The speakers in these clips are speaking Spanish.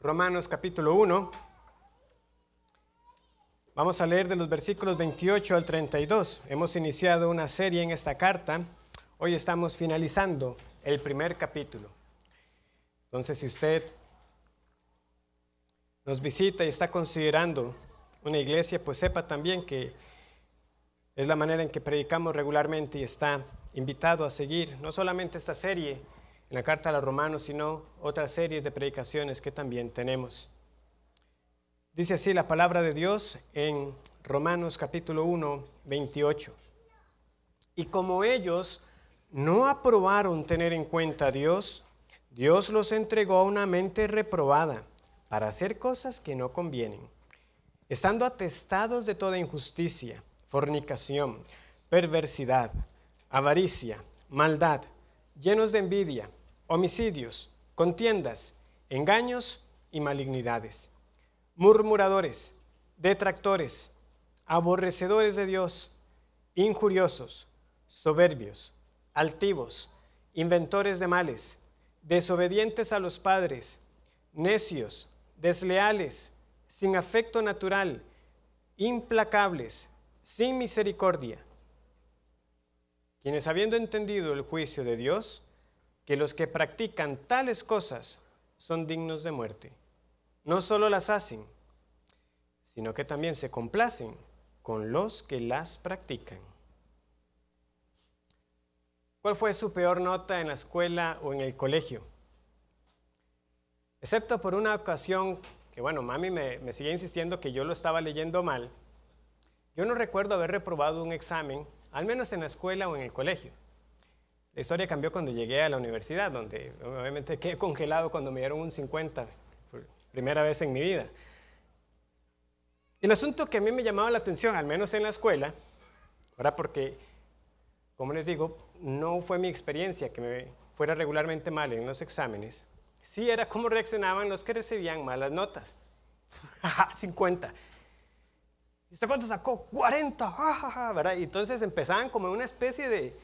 Romanos capítulo 1. Vamos a leer de los versículos 28 al 32. Hemos iniciado una serie en esta carta. Hoy estamos finalizando el primer capítulo. Entonces, si usted nos visita y está considerando una iglesia, pues sepa también que es la manera en que predicamos regularmente y está invitado a seguir no solamente esta serie, en la carta a los romanos, sino otras series de predicaciones que también tenemos. Dice así la palabra de Dios en Romanos capítulo 1, 28. Y como ellos no aprobaron tener en cuenta a Dios, Dios los entregó a una mente reprobada para hacer cosas que no convienen, estando atestados de toda injusticia, fornicación, perversidad, avaricia, maldad, llenos de envidia homicidios, contiendas, engaños y malignidades, murmuradores, detractores, aborrecedores de Dios, injuriosos, soberbios, altivos, inventores de males, desobedientes a los padres, necios, desleales, sin afecto natural, implacables, sin misericordia, quienes habiendo entendido el juicio de Dios, que los que practican tales cosas son dignos de muerte. No solo las hacen, sino que también se complacen con los que las practican. ¿Cuál fue su peor nota en la escuela o en el colegio? Excepto por una ocasión que, bueno, mami me, me sigue insistiendo que yo lo estaba leyendo mal, yo no recuerdo haber reprobado un examen, al menos en la escuela o en el colegio. La historia cambió cuando llegué a la universidad, donde obviamente quedé congelado cuando me dieron un 50, primera vez en mi vida. El asunto que a mí me llamaba la atención, al menos en la escuela, ahora porque, como les digo, no fue mi experiencia que me fuera regularmente mal en los exámenes, sí era cómo reaccionaban los que recibían malas notas. 50. ¿Y usted cuánto sacó? 40. Ah, ¿verdad? Y entonces empezaban como una especie de,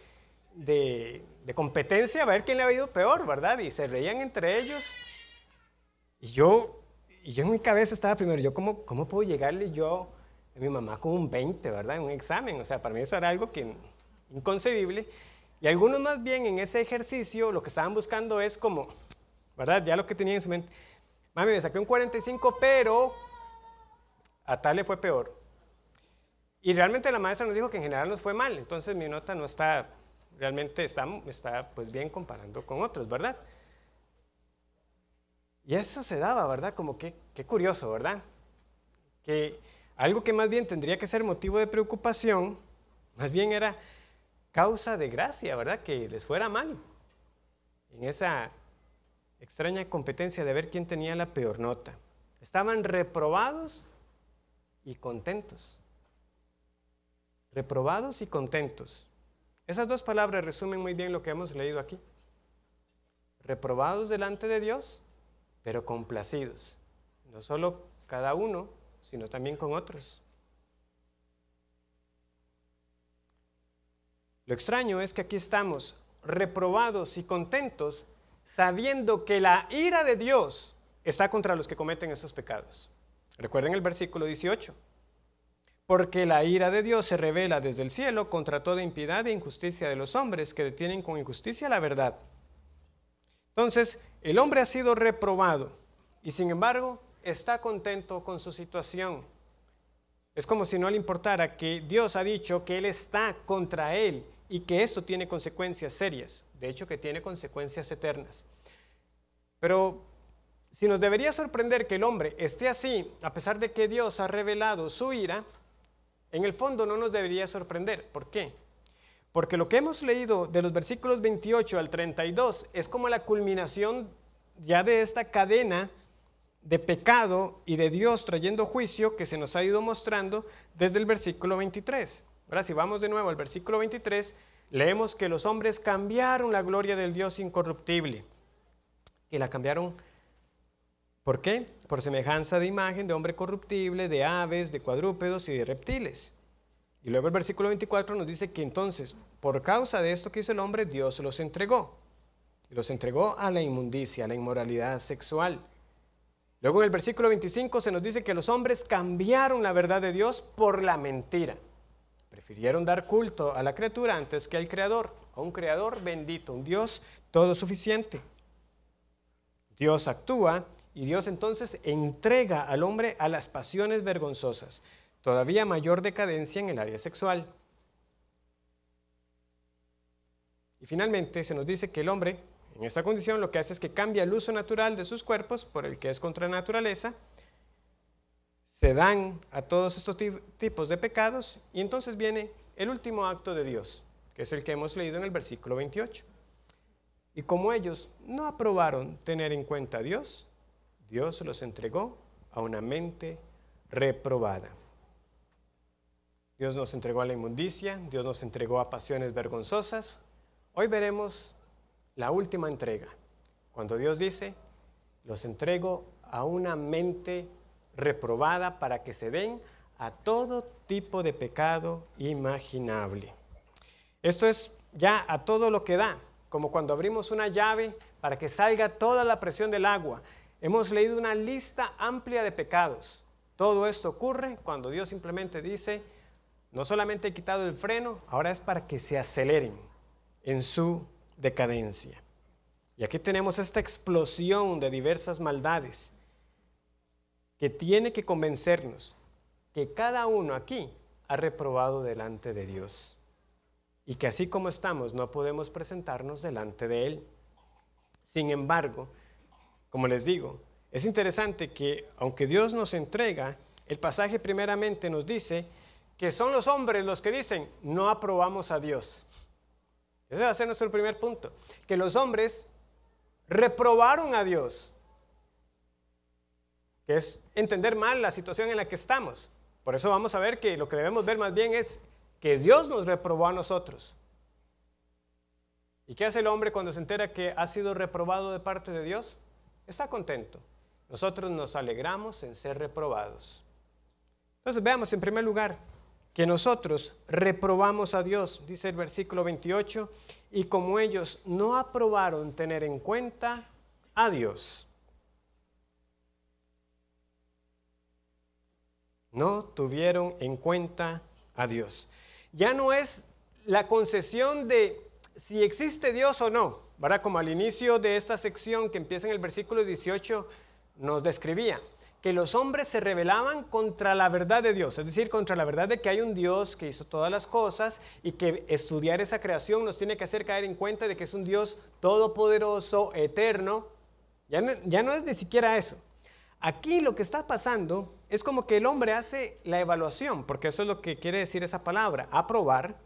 de, competencia a ver quién le ha ido peor, ¿verdad? Y se reían entre ellos. Y yo, y yo en mi cabeza estaba primero, yo cómo, cómo puedo llegarle yo a mi mamá con un 20, ¿verdad? En un examen. O sea, para mí eso era algo que, inconcebible. Y algunos más bien en ese ejercicio lo que estaban buscando es como, ¿verdad? Ya lo que tenían en su mente. Mami, me saqué un 45, pero a tal le fue peor. Y realmente la maestra nos dijo que en general nos fue mal, entonces mi nota no está Realmente está, pues bien comparando con otros, ¿verdad? Y eso se daba, ¿verdad? Como que, qué curioso, ¿verdad? Que algo que más bien tendría que ser motivo de preocupación, más bien era causa de gracia, ¿verdad? Que les fuera mal. En esa extraña competencia de ver quién tenía la peor nota. Estaban reprobados y contentos. Reprobados y contentos. Esas dos palabras resumen muy bien lo que hemos leído aquí. Reprobados delante de Dios, pero complacidos. No solo cada uno, sino también con otros. Lo extraño es que aquí estamos reprobados y contentos sabiendo que la ira de Dios está contra los que cometen estos pecados. Recuerden el versículo 18. Porque la ira de Dios se revela desde el cielo contra toda impiedad e injusticia de los hombres que detienen con injusticia la verdad. Entonces, el hombre ha sido reprobado y sin embargo está contento con su situación. Es como si no le importara que Dios ha dicho que Él está contra Él y que esto tiene consecuencias serias, de hecho que tiene consecuencias eternas. Pero si nos debería sorprender que el hombre esté así, a pesar de que Dios ha revelado su ira, en el fondo no nos debería sorprender. ¿Por qué? Porque lo que hemos leído de los versículos 28 al 32 es como la culminación ya de esta cadena de pecado y de Dios trayendo juicio que se nos ha ido mostrando desde el versículo 23. Ahora si vamos de nuevo al versículo 23, leemos que los hombres cambiaron la gloria del Dios incorruptible, Y la cambiaron ¿Por qué? Por semejanza de imagen de hombre corruptible, de aves, de cuadrúpedos y de reptiles. Y luego el versículo 24 nos dice que entonces, por causa de esto que hizo el hombre, Dios los entregó. los entregó a la inmundicia, a la inmoralidad sexual. Luego en el versículo 25 se nos dice que los hombres cambiaron la verdad de Dios por la mentira. Prefirieron dar culto a la criatura antes que al Creador, a un Creador bendito, un Dios todo suficiente. Dios actúa y Dios entonces entrega al hombre a las pasiones vergonzosas, todavía mayor decadencia en el área sexual. Y finalmente se nos dice que el hombre, en esta condición, lo que hace es que cambia el uso natural de sus cuerpos por el que es contra naturaleza, se dan a todos estos tipos de pecados y entonces viene el último acto de Dios, que es el que hemos leído en el versículo 28. Y como ellos no aprobaron tener en cuenta a Dios, Dios los entregó a una mente reprobada. Dios nos entregó a la inmundicia, Dios nos entregó a pasiones vergonzosas. Hoy veremos la última entrega, cuando Dios dice, los entrego a una mente reprobada para que se den a todo tipo de pecado imaginable. Esto es ya a todo lo que da, como cuando abrimos una llave para que salga toda la presión del agua. Hemos leído una lista amplia de pecados. Todo esto ocurre cuando Dios simplemente dice, no solamente he quitado el freno, ahora es para que se aceleren en su decadencia. Y aquí tenemos esta explosión de diversas maldades que tiene que convencernos que cada uno aquí ha reprobado delante de Dios y que así como estamos no podemos presentarnos delante de Él. Sin embargo, como les digo, es interesante que aunque Dios nos entrega, el pasaje primeramente nos dice que son los hombres los que dicen, no aprobamos a Dios. Ese va a ser nuestro primer punto, que los hombres reprobaron a Dios, que es entender mal la situación en la que estamos. Por eso vamos a ver que lo que debemos ver más bien es que Dios nos reprobó a nosotros. ¿Y qué hace el hombre cuando se entera que ha sido reprobado de parte de Dios? está contento. Nosotros nos alegramos en ser reprobados. Entonces veamos en primer lugar que nosotros reprobamos a Dios, dice el versículo 28, y como ellos no aprobaron tener en cuenta a Dios, no tuvieron en cuenta a Dios. Ya no es la concesión de si existe Dios o no, Ahora, Como al inicio de esta sección que empieza en el versículo 18 nos describía, que los hombres se rebelaban contra la verdad de Dios, es decir, contra la verdad de que hay un Dios que hizo todas las cosas y que estudiar esa creación nos tiene que hacer caer en cuenta de que es un Dios todopoderoso, eterno. Ya no, ya no es ni siquiera eso. Aquí lo que está pasando es como que el hombre hace la evaluación, porque eso es lo que quiere decir esa palabra, aprobar,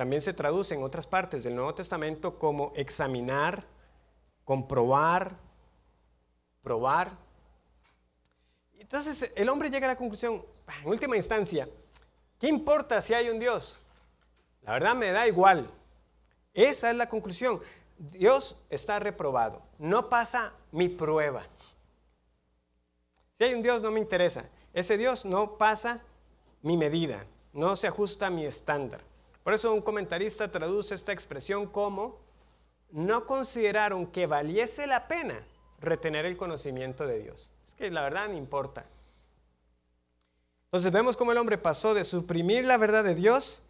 también se traduce en otras partes del Nuevo Testamento como examinar, comprobar, probar. Entonces el hombre llega a la conclusión, ah, en última instancia, ¿qué importa si hay un Dios? La verdad me da igual. Esa es la conclusión. Dios está reprobado. No pasa mi prueba. Si hay un Dios no me interesa. Ese Dios no pasa mi medida. No se ajusta a mi estándar. Por eso un comentarista traduce esta expresión como no consideraron que valiese la pena retener el conocimiento de Dios. Es que la verdad no importa. Entonces vemos cómo el hombre pasó de suprimir la verdad de Dios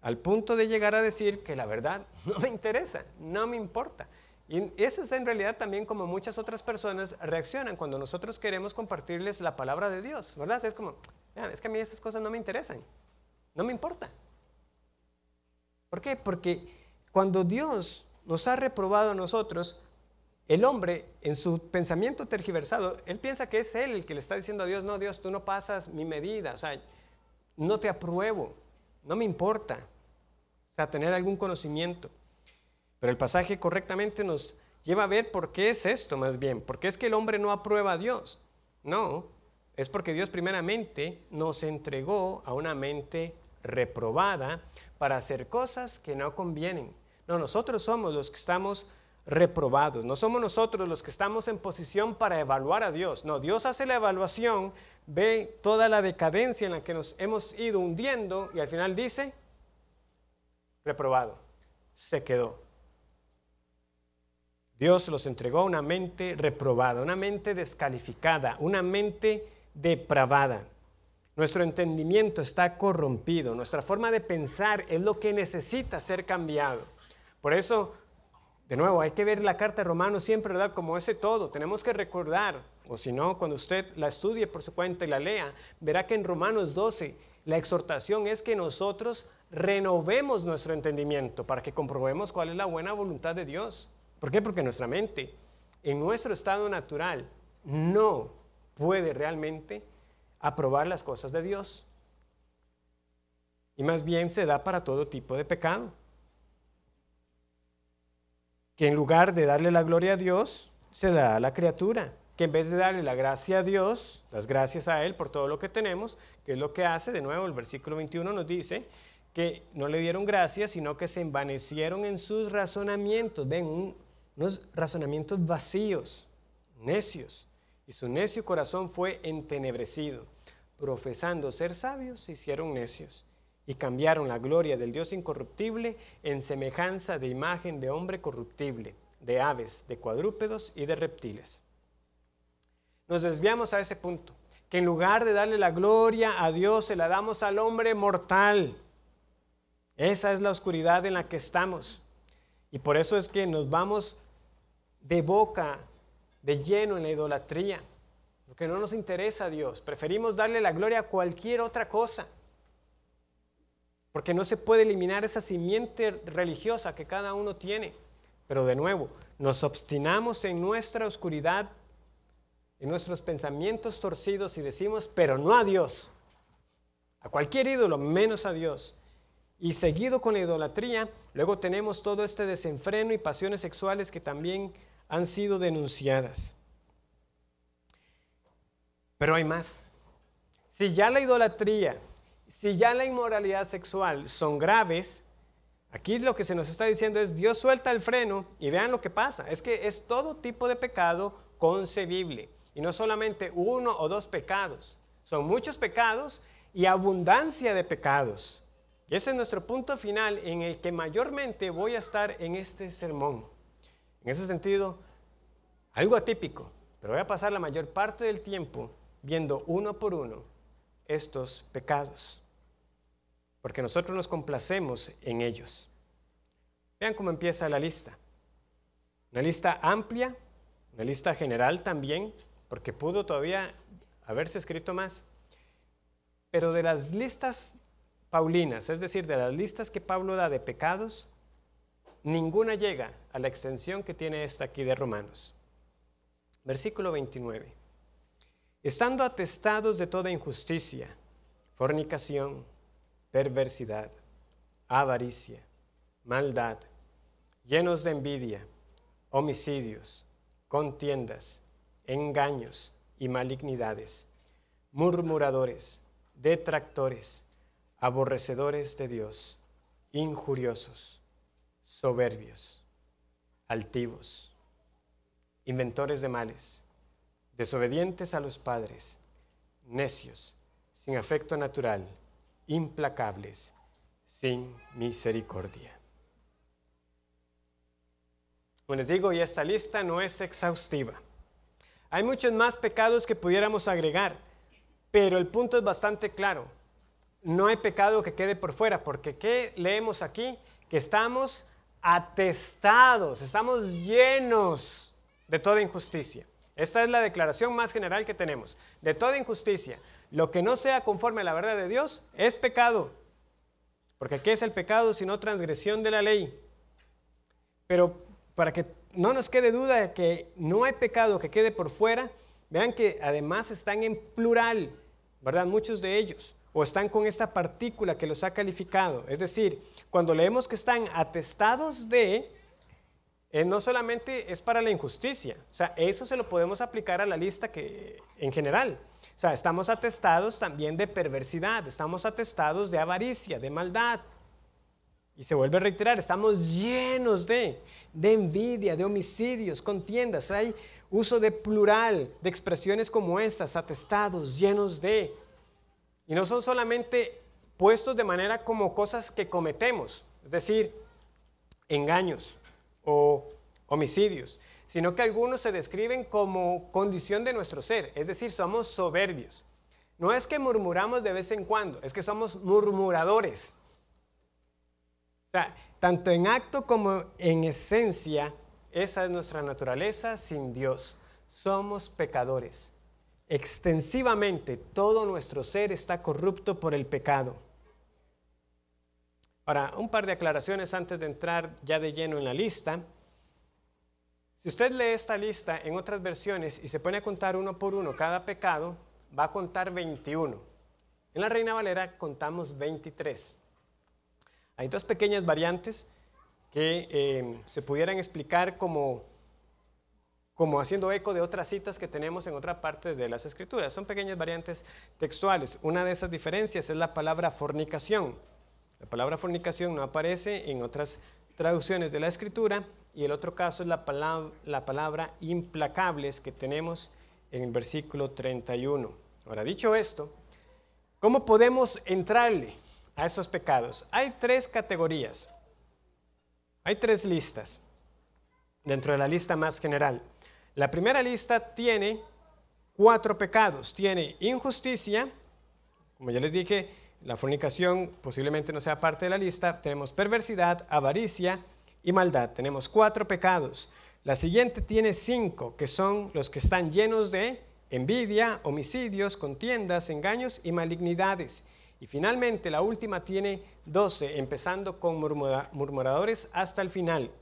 al punto de llegar a decir que la verdad no me interesa, no me importa. Y eso es en realidad también como muchas otras personas reaccionan cuando nosotros queremos compartirles la palabra de Dios, ¿verdad? Es como, ah, es que a mí esas cosas no me interesan, no me importa. ¿Por qué? Porque cuando Dios nos ha reprobado a nosotros, el hombre, en su pensamiento tergiversado, él piensa que es él el que le está diciendo a Dios, no, Dios, tú no pasas mi medida, o sea, no te apruebo, no me importa, o sea, tener algún conocimiento. Pero el pasaje correctamente nos lleva a ver por qué es esto más bien, porque es que el hombre no aprueba a Dios, no, es porque Dios primeramente nos entregó a una mente reprobada para hacer cosas que no convienen. No, nosotros somos los que estamos reprobados, no somos nosotros los que estamos en posición para evaluar a Dios. No, Dios hace la evaluación, ve toda la decadencia en la que nos hemos ido hundiendo y al final dice, reprobado, se quedó. Dios los entregó a una mente reprobada, una mente descalificada, una mente depravada. Nuestro entendimiento está corrompido, nuestra forma de pensar es lo que necesita ser cambiado. Por eso, de nuevo, hay que ver la carta de Romanos siempre, ¿verdad? Como ese todo, tenemos que recordar, o si no, cuando usted la estudie por su cuenta y la lea, verá que en Romanos 12 la exhortación es que nosotros renovemos nuestro entendimiento para que comprobemos cuál es la buena voluntad de Dios. ¿Por qué? Porque nuestra mente, en nuestro estado natural, no puede realmente aprobar las cosas de Dios. Y más bien se da para todo tipo de pecado. Que en lugar de darle la gloria a Dios, se da a la criatura. Que en vez de darle la gracia a Dios, las gracias a Él por todo lo que tenemos, que es lo que hace, de nuevo, el versículo 21 nos dice que no le dieron gracias, sino que se envanecieron en sus razonamientos. de unos razonamientos vacíos, necios y su necio corazón fue entenebrecido. Profesando ser sabios, se hicieron necios y cambiaron la gloria del Dios incorruptible en semejanza de imagen de hombre corruptible, de aves, de cuadrúpedos y de reptiles. Nos desviamos a ese punto, que en lugar de darle la gloria a Dios, se la damos al hombre mortal. Esa es la oscuridad en la que estamos. Y por eso es que nos vamos de boca de lleno en la idolatría, porque no nos interesa a Dios. Preferimos darle la gloria a cualquier otra cosa, porque no se puede eliminar esa simiente religiosa que cada uno tiene. Pero de nuevo, nos obstinamos en nuestra oscuridad, en nuestros pensamientos torcidos y decimos, pero no a Dios, a cualquier ídolo, menos a Dios. Y seguido con la idolatría, luego tenemos todo este desenfreno y pasiones sexuales que también han sido denunciadas. Pero hay más. Si ya la idolatría, si ya la inmoralidad sexual son graves, aquí lo que se nos está diciendo es Dios suelta el freno y vean lo que pasa. Es que es todo tipo de pecado concebible. Y no solamente uno o dos pecados. Son muchos pecados y abundancia de pecados. Y ese es nuestro punto final en el que mayormente voy a estar en este sermón. En ese sentido, algo atípico, pero voy a pasar la mayor parte del tiempo viendo uno por uno estos pecados, porque nosotros nos complacemos en ellos. Vean cómo empieza la lista. Una lista amplia, una lista general también, porque pudo todavía haberse escrito más, pero de las listas paulinas, es decir, de las listas que Pablo da de pecados, ninguna llega la extensión que tiene esta aquí de Romanos. Versículo 29. Estando atestados de toda injusticia, fornicación, perversidad, avaricia, maldad, llenos de envidia, homicidios, contiendas, engaños y malignidades, murmuradores, detractores, aborrecedores de Dios, injuriosos, soberbios altivos, inventores de males, desobedientes a los padres, necios, sin afecto natural, implacables, sin misericordia. Como les digo, y esta lista no es exhaustiva. Hay muchos más pecados que pudiéramos agregar, pero el punto es bastante claro. No hay pecado que quede por fuera, porque ¿qué leemos aquí? Que estamos atestados, estamos llenos de toda injusticia. Esta es la declaración más general que tenemos. De toda injusticia, lo que no sea conforme a la verdad de Dios es pecado. Porque ¿qué es el pecado sino transgresión de la ley? Pero para que no nos quede duda de que no hay pecado que quede por fuera, vean que además están en plural, ¿verdad? Muchos de ellos o están con esta partícula que los ha calificado. Es decir, cuando leemos que están atestados de, eh, no solamente es para la injusticia, o sea, eso se lo podemos aplicar a la lista que, en general. O sea, estamos atestados también de perversidad, estamos atestados de avaricia, de maldad. Y se vuelve a reiterar, estamos llenos de, de envidia, de homicidios, contiendas. Hay uso de plural, de expresiones como estas, atestados, llenos de, y no son solamente puestos de manera como cosas que cometemos, es decir, engaños o homicidios, sino que algunos se describen como condición de nuestro ser, es decir, somos soberbios. No es que murmuramos de vez en cuando, es que somos murmuradores. O sea, tanto en acto como en esencia, esa es nuestra naturaleza sin Dios. Somos pecadores. Extensivamente todo nuestro ser está corrupto por el pecado. Ahora, un par de aclaraciones antes de entrar ya de lleno en la lista. Si usted lee esta lista en otras versiones y se pone a contar uno por uno cada pecado, va a contar 21. En la Reina Valera contamos 23. Hay dos pequeñas variantes que eh, se pudieran explicar como como haciendo eco de otras citas que tenemos en otra parte de las escrituras. Son pequeñas variantes textuales. Una de esas diferencias es la palabra fornicación. La palabra fornicación no aparece en otras traducciones de la escritura y el otro caso es la palabra, la palabra implacables que tenemos en el versículo 31. Ahora, dicho esto, ¿cómo podemos entrarle a esos pecados? Hay tres categorías, hay tres listas dentro de la lista más general. La primera lista tiene cuatro pecados. Tiene injusticia, como ya les dije, la fornicación posiblemente no sea parte de la lista. Tenemos perversidad, avaricia y maldad. Tenemos cuatro pecados. La siguiente tiene cinco, que son los que están llenos de envidia, homicidios, contiendas, engaños y malignidades. Y finalmente la última tiene doce, empezando con murmuradores hasta el final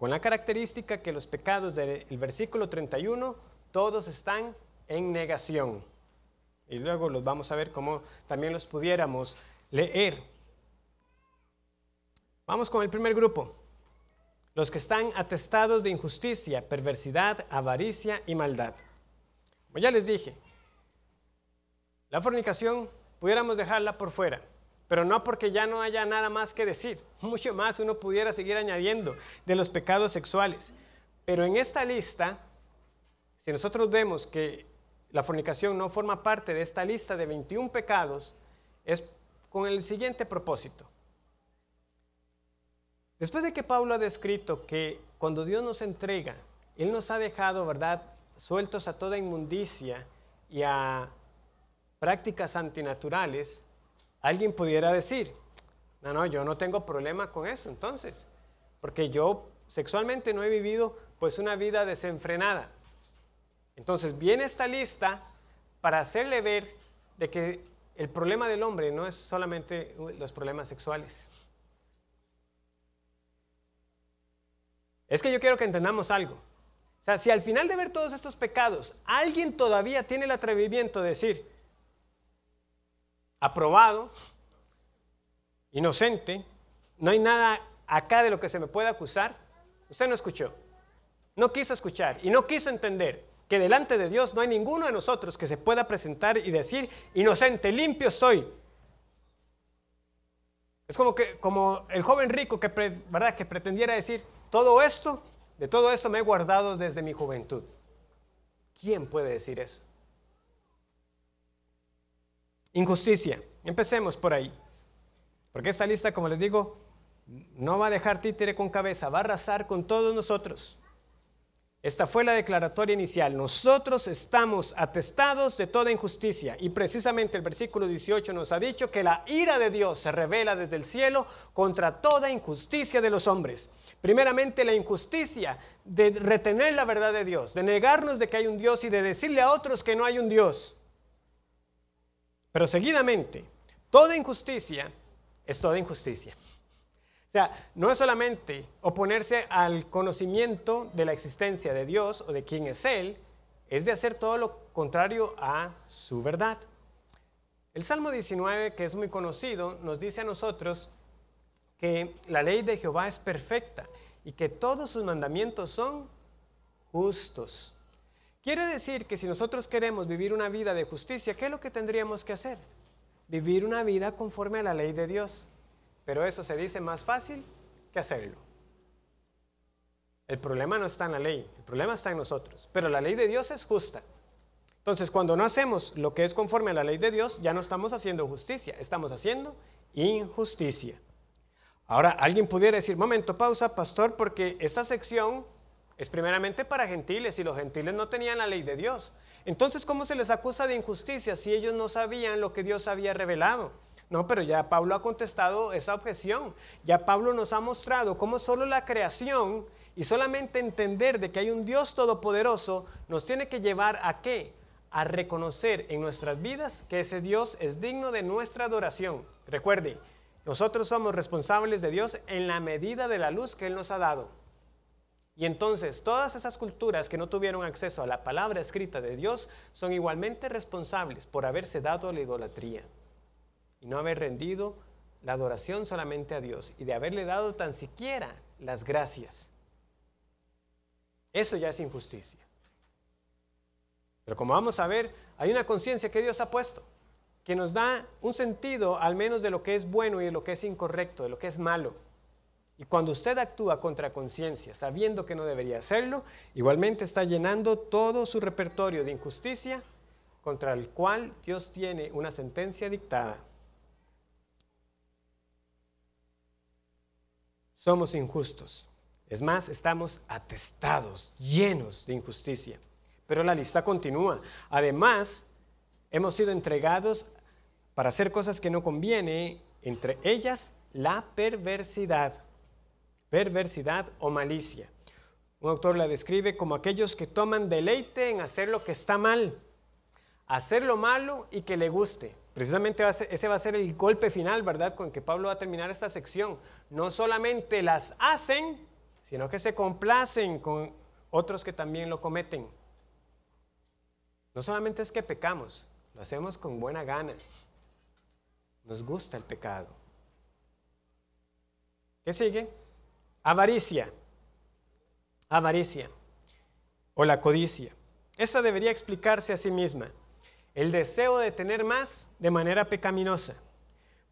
con la característica que los pecados del versículo 31 todos están en negación. Y luego los vamos a ver cómo también los pudiéramos leer. Vamos con el primer grupo. Los que están atestados de injusticia, perversidad, avaricia y maldad. Como ya les dije, la fornicación pudiéramos dejarla por fuera pero no porque ya no haya nada más que decir. Mucho más uno pudiera seguir añadiendo de los pecados sexuales. Pero en esta lista, si nosotros vemos que la fornicación no forma parte de esta lista de 21 pecados, es con el siguiente propósito. Después de que Pablo ha descrito que cuando Dios nos entrega, Él nos ha dejado, ¿verdad?, sueltos a toda inmundicia y a prácticas antinaturales, Alguien pudiera decir, no, no, yo no tengo problema con eso entonces, porque yo sexualmente no he vivido pues una vida desenfrenada. Entonces viene esta lista para hacerle ver de que el problema del hombre no es solamente los problemas sexuales. Es que yo quiero que entendamos algo. O sea, si al final de ver todos estos pecados alguien todavía tiene el atrevimiento de decir, aprobado, inocente, no hay nada acá de lo que se me pueda acusar. Usted no escuchó, no quiso escuchar y no quiso entender que delante de Dios no hay ninguno de nosotros que se pueda presentar y decir, inocente, limpio estoy. Es como, que, como el joven rico que, ¿verdad? que pretendiera decir, todo esto, de todo esto me he guardado desde mi juventud. ¿Quién puede decir eso? Injusticia. Empecemos por ahí. Porque esta lista, como les digo, no va a dejar títere con cabeza, va a arrasar con todos nosotros. Esta fue la declaratoria inicial. Nosotros estamos atestados de toda injusticia. Y precisamente el versículo 18 nos ha dicho que la ira de Dios se revela desde el cielo contra toda injusticia de los hombres. Primeramente la injusticia de retener la verdad de Dios, de negarnos de que hay un Dios y de decirle a otros que no hay un Dios. Pero seguidamente, toda injusticia es toda injusticia. O sea, no es solamente oponerse al conocimiento de la existencia de Dios o de quién es Él, es de hacer todo lo contrario a su verdad. El Salmo 19, que es muy conocido, nos dice a nosotros que la ley de Jehová es perfecta y que todos sus mandamientos son justos. Quiere decir que si nosotros queremos vivir una vida de justicia, ¿qué es lo que tendríamos que hacer? Vivir una vida conforme a la ley de Dios. Pero eso se dice más fácil que hacerlo. El problema no está en la ley, el problema está en nosotros. Pero la ley de Dios es justa. Entonces, cuando no hacemos lo que es conforme a la ley de Dios, ya no estamos haciendo justicia, estamos haciendo injusticia. Ahora, alguien pudiera decir, momento, pausa, pastor, porque esta sección es primeramente para gentiles y los gentiles no tenían la ley de Dios. Entonces, ¿cómo se les acusa de injusticia si ellos no sabían lo que Dios había revelado? No, pero ya Pablo ha contestado esa objeción. Ya Pablo nos ha mostrado cómo solo la creación y solamente entender de que hay un Dios todopoderoso nos tiene que llevar a qué? A reconocer en nuestras vidas que ese Dios es digno de nuestra adoración. Recuerde, nosotros somos responsables de Dios en la medida de la luz que Él nos ha dado. Y entonces todas esas culturas que no tuvieron acceso a la palabra escrita de Dios son igualmente responsables por haberse dado la idolatría y no haber rendido la adoración solamente a Dios y de haberle dado tan siquiera las gracias. Eso ya es injusticia. Pero como vamos a ver, hay una conciencia que Dios ha puesto, que nos da un sentido al menos de lo que es bueno y de lo que es incorrecto, de lo que es malo. Y cuando usted actúa contra conciencia, sabiendo que no debería hacerlo, igualmente está llenando todo su repertorio de injusticia contra el cual Dios tiene una sentencia dictada. Somos injustos. Es más, estamos atestados, llenos de injusticia. Pero la lista continúa. Además, hemos sido entregados para hacer cosas que no conviene, entre ellas la perversidad perversidad o malicia. Un autor la describe como aquellos que toman deleite en hacer lo que está mal, hacer lo malo y que le guste. Precisamente ese va a ser el golpe final, ¿verdad? Con que Pablo va a terminar esta sección. No solamente las hacen, sino que se complacen con otros que también lo cometen. No solamente es que pecamos, lo hacemos con buena gana. Nos gusta el pecado. ¿Qué sigue? Avaricia. Avaricia. O la codicia. Esa debería explicarse a sí misma. El deseo de tener más de manera pecaminosa,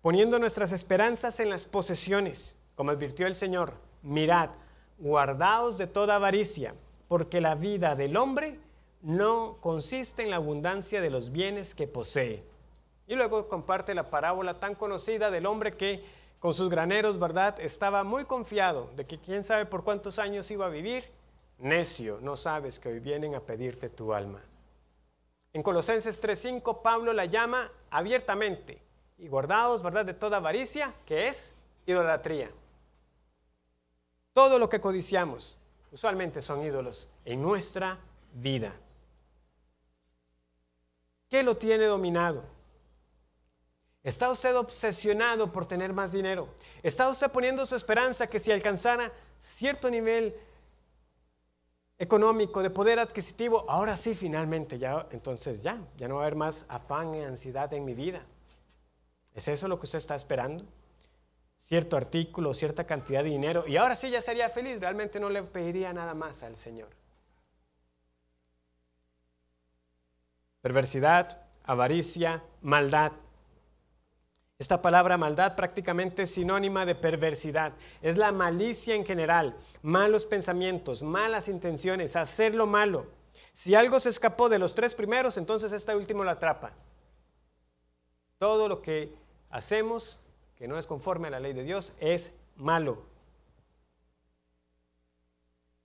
poniendo nuestras esperanzas en las posesiones, como advirtió el Señor. Mirad, guardaos de toda avaricia, porque la vida del hombre no consiste en la abundancia de los bienes que posee. Y luego comparte la parábola tan conocida del hombre que con sus graneros, ¿verdad? Estaba muy confiado de que quién sabe por cuántos años iba a vivir. Necio, no sabes que hoy vienen a pedirte tu alma. En Colosenses 3:5 Pablo la llama abiertamente y guardados, ¿verdad?, de toda avaricia, que es idolatría. Todo lo que codiciamos usualmente son ídolos en nuestra vida. ¿Qué lo tiene dominado? ¿Está usted obsesionado por tener más dinero? ¿Está usted poniendo su esperanza que si alcanzara cierto nivel económico, de poder adquisitivo, ahora sí, finalmente, ya, entonces ya, ya no va a haber más afán y ansiedad en mi vida? ¿Es eso lo que usted está esperando? Cierto artículo, cierta cantidad de dinero, y ahora sí ya sería feliz, realmente no le pediría nada más al Señor. Perversidad, avaricia, maldad esta palabra maldad prácticamente es sinónima de perversidad. Es la malicia en general, malos pensamientos, malas intenciones, hacer lo malo. Si algo se escapó de los tres primeros, entonces este último la atrapa. Todo lo que hacemos que no es conforme a la ley de Dios es malo.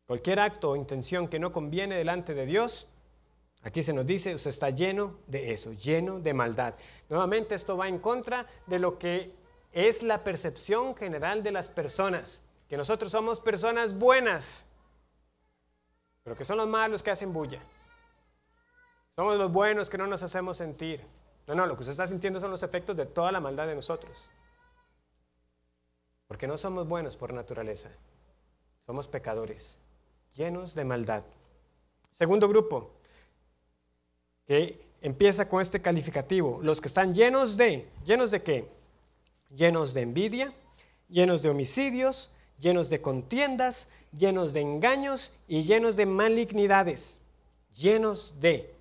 Cualquier acto o intención que no conviene delante de Dios Aquí se nos dice, usted está lleno de eso, lleno de maldad. Nuevamente esto va en contra de lo que es la percepción general de las personas, que nosotros somos personas buenas, pero que son los malos que hacen bulla. Somos los buenos que no nos hacemos sentir. No, no, lo que usted está sintiendo son los efectos de toda la maldad de nosotros. Porque no somos buenos por naturaleza. Somos pecadores, llenos de maldad. Segundo grupo, que empieza con este calificativo, los que están llenos de, llenos de qué? Llenos de envidia, llenos de homicidios, llenos de contiendas, llenos de engaños y llenos de malignidades, llenos de.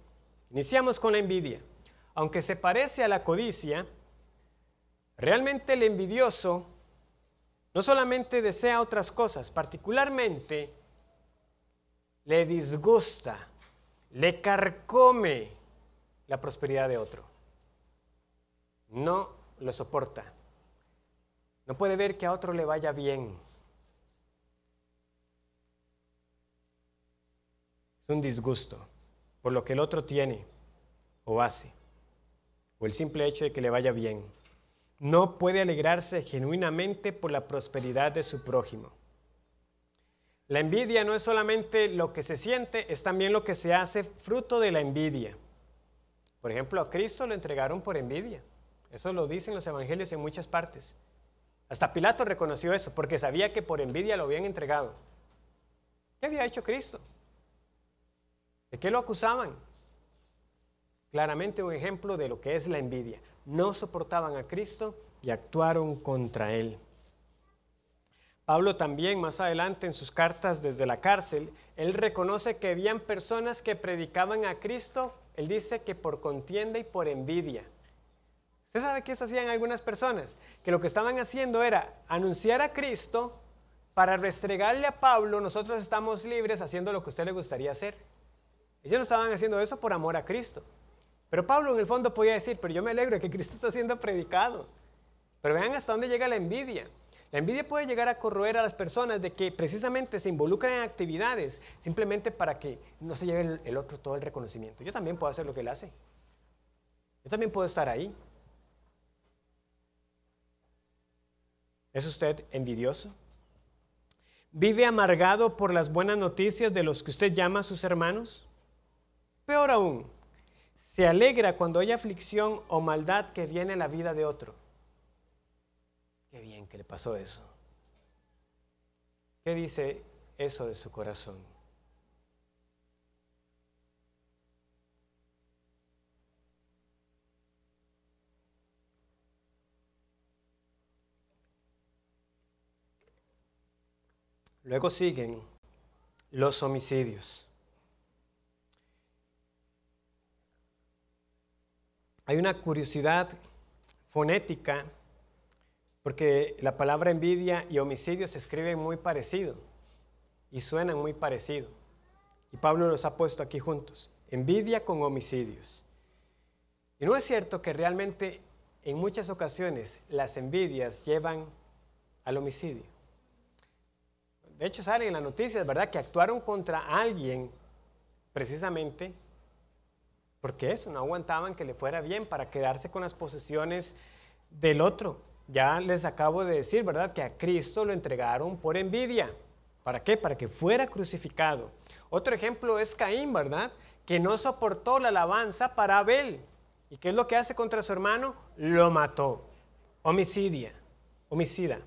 Iniciamos con la envidia. Aunque se parece a la codicia, realmente el envidioso no solamente desea otras cosas, particularmente le disgusta le carcome la prosperidad de otro. No lo soporta. No puede ver que a otro le vaya bien. Es un disgusto por lo que el otro tiene o hace, o el simple hecho de que le vaya bien. No puede alegrarse genuinamente por la prosperidad de su prójimo. La envidia no es solamente lo que se siente, es también lo que se hace fruto de la envidia. Por ejemplo, a Cristo lo entregaron por envidia. Eso lo dicen los evangelios en muchas partes. Hasta Pilato reconoció eso porque sabía que por envidia lo habían entregado. ¿Qué había hecho Cristo? ¿De qué lo acusaban? Claramente un ejemplo de lo que es la envidia. No soportaban a Cristo y actuaron contra él. Pablo también más adelante en sus cartas desde la cárcel, él reconoce que habían personas que predicaban a Cristo, él dice que por contienda y por envidia. Usted sabe que eso hacían algunas personas, que lo que estaban haciendo era anunciar a Cristo para restregarle a Pablo, nosotros estamos libres haciendo lo que a usted le gustaría hacer. Ellos no estaban haciendo eso por amor a Cristo. Pero Pablo en el fondo podía decir, pero yo me alegro de que Cristo está siendo predicado. Pero vean hasta dónde llega la envidia. La envidia puede llegar a corroer a las personas de que precisamente se involucran en actividades simplemente para que no se lleve el otro todo el reconocimiento. Yo también puedo hacer lo que él hace. Yo también puedo estar ahí. ¿Es usted envidioso? ¿Vive amargado por las buenas noticias de los que usted llama a sus hermanos? Peor aún, se alegra cuando hay aflicción o maldad que viene a la vida de otro. Qué bien que le pasó eso. ¿Qué dice eso de su corazón? Luego siguen los homicidios. Hay una curiosidad fonética porque la palabra envidia y homicidio se escriben muy parecido y suenan muy parecido. Y Pablo los ha puesto aquí juntos. Envidia con homicidios. Y no es cierto que realmente en muchas ocasiones las envidias llevan al homicidio. De hecho, sale en las noticias, ¿verdad? Que actuaron contra alguien precisamente porque eso, no aguantaban que le fuera bien para quedarse con las posesiones del otro ya les acabo de decir, ¿verdad? Que a Cristo lo entregaron por envidia. ¿Para qué? Para que fuera crucificado. Otro ejemplo es Caín, ¿verdad? Que no soportó la alabanza para Abel. ¿Y qué es lo que hace contra su hermano? Lo mató. Homicidia. Homicida.